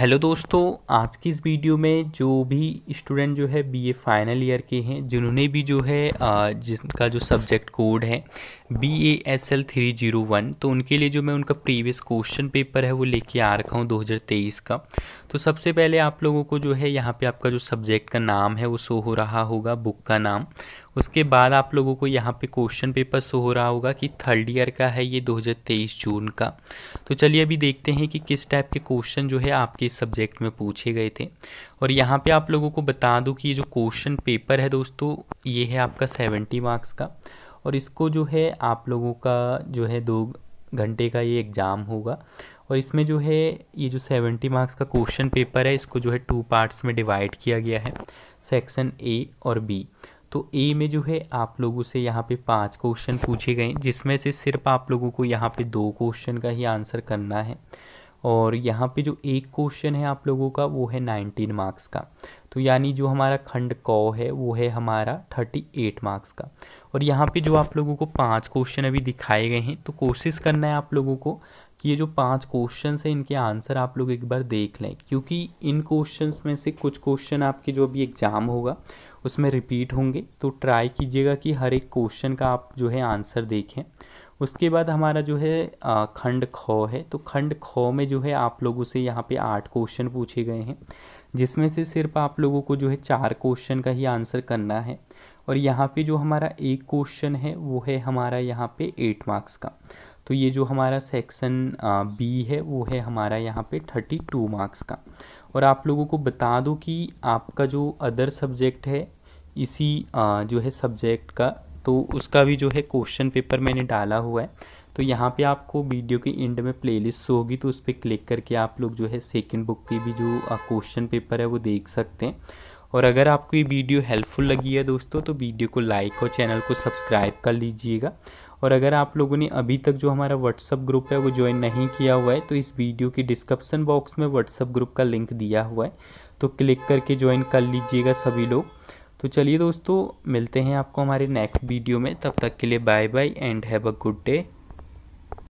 hello दोस्तों आज की इस वीडियो में जो भी स्टूडेंट जो है बीए फाइनल ईयर के हैं जिन्होंने भी जो है जिनका जो सब्जेक्ट कोड है B A S L three zero one तो उनके लिए जो मैं उनका प्रीवियस क्वेश्चन पेपर है वो लेके आ रखा हूँ 2023 का तो सबसे पहले आप लोगों को जो है यहाँ पे आपका जो सब्जेक्ट का नाम है वो शो हो रहा होगा बुक का नाम उसके बाद आप लोगों को यहाँ पे क्वेश्चन पेपर शो हो रहा होगा कि थर्ड ईयर का है ये 2023 जून का तो चलिए अभी देखते हैं कि किस टाइप के क्वेश्चन जो है आपके सब्जेक्ट में पूछे गए थे और यहाँ पे आप लोगों को बता दूँ कि ये जो क्वेश्चन पेपर है दोस्तों ये है आपका सेवेंटी मार्क्स का और इसको जो है आप लोगों का जो है दो घंटे का ये एग्ज़ाम होगा और इसमें जो है ये जो सेवेंटी मार्क्स का क्वेश्चन पेपर है इसको जो है टू पार्ट्स में डिवाइड किया गया है सेक्शन ए और बी तो ए में जो है आप लोगों से यहाँ पे पांच क्वेश्चन पूछे गए जिसमें से सिर्फ आप लोगों को यहाँ पे दो क्वेश्चन का ही आंसर करना है और यहाँ पे जो एक क्वेश्चन है आप लोगों का वो है नाइनटीन मार्क्स का तो यानी जो हमारा खंड कौ है वो है हमारा थर्टी एट मार्क्स का और यहाँ पे जो आप लोगों को पांच क्वेश्चन अभी दिखाए गए हैं तो कोशिश करना है आप लोगों को कि ये जो पांच क्वेश्चन हैं इनके आंसर आप लोग एक बार देख लें क्योंकि इन क्वेश्चंस में से कुछ क्वेश्चन आपके जो अभी एग्ज़ाम होगा उसमें रिपीट होंगे तो ट्राई कीजिएगा कि हर एक क्वेश्चन का आप जो है आंसर देखें उसके बाद हमारा जो है खंड खौ है तो खंड खौ में जो है आप लोगों से यहाँ पे आठ क्वेश्चन पूछे गए हैं जिसमें से सिर्फ आप लोगों को जो है चार क्वेश्चन का ही आंसर करना है और यहाँ पे जो हमारा एक क्वेश्चन है वो है हमारा यहाँ पे एट मार्क्स का तो ये जो हमारा सेक्शन बी है वो है हमारा यहाँ पे थर्टी टू मार्क्स का और आप लोगों को बता दो कि आपका जो अदर सब्जेक्ट है इसी आ, जो है सब्जेक्ट का तो उसका भी जो है क्वेश्चन पेपर मैंने डाला हुआ है तो यहाँ पे आपको वीडियो के एंड में प्लेलिस्ट लिस्ट होगी तो उस पर क्लिक करके आप लोग जो है सेकेंड बुक की भी जो क्वेश्चन पेपर है वो देख सकते हैं और अगर आपको ये वीडियो हेल्पफुल लगी है दोस्तों तो वीडियो को लाइक और चैनल को सब्सक्राइब कर लीजिएगा और अगर आप लोगों ने अभी तक जो हमारा व्हाट्सअप ग्रुप है वो ज्वाइन नहीं किया हुआ है तो इस वीडियो की डिस्क्रिप्सन बॉक्स में व्हाट्सअप ग्रुप का लिंक दिया हुआ है तो क्लिक करके ज्वाइन कर लीजिएगा सभी लोग तो चलिए दोस्तों मिलते हैं आपको हमारे नेक्स्ट वीडियो में तब तक के लिए bye bye and have a good day